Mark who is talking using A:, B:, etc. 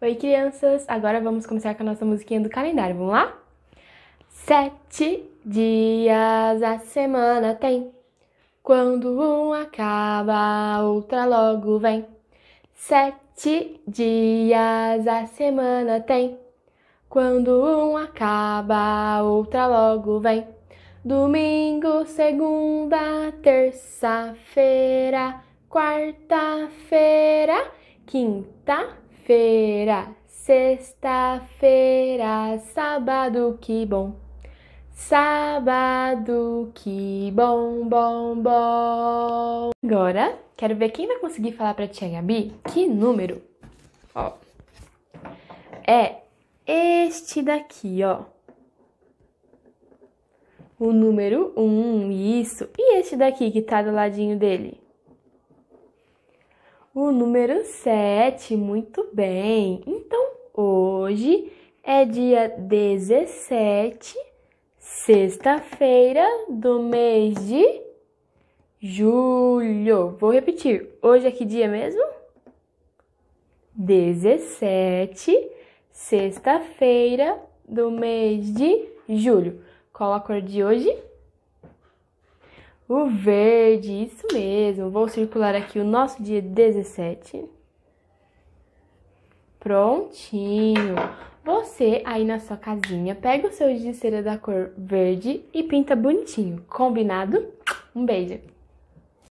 A: Oi, crianças! Agora vamos começar com a nossa musiquinha do calendário, vamos lá? Sete dias a semana tem. Quando um acaba, outra logo vem. Sete dias a semana tem. Quando um acaba, outra logo vem. Domingo, segunda, terça-feira, quarta-feira, quinta Feira, sexta-feira, sábado, que bom. Sábado, que bom, bom, bom. Agora, quero ver quem vai conseguir falar pra tia Gabi que número. Ó. É este daqui, ó. O número 1, um, isso. E este daqui que tá do ladinho dele? O número 7, muito bem. Então, hoje é dia 17, sexta-feira do mês de julho. Vou repetir. Hoje é que dia mesmo? 17, sexta-feira do mês de julho. Qual a cor de hoje? O verde, isso mesmo. Vou circular aqui o nosso dia 17. Prontinho. Você aí na sua casinha, pega o seu giz de cera da cor verde e pinta bonitinho. Combinado? Um beijo.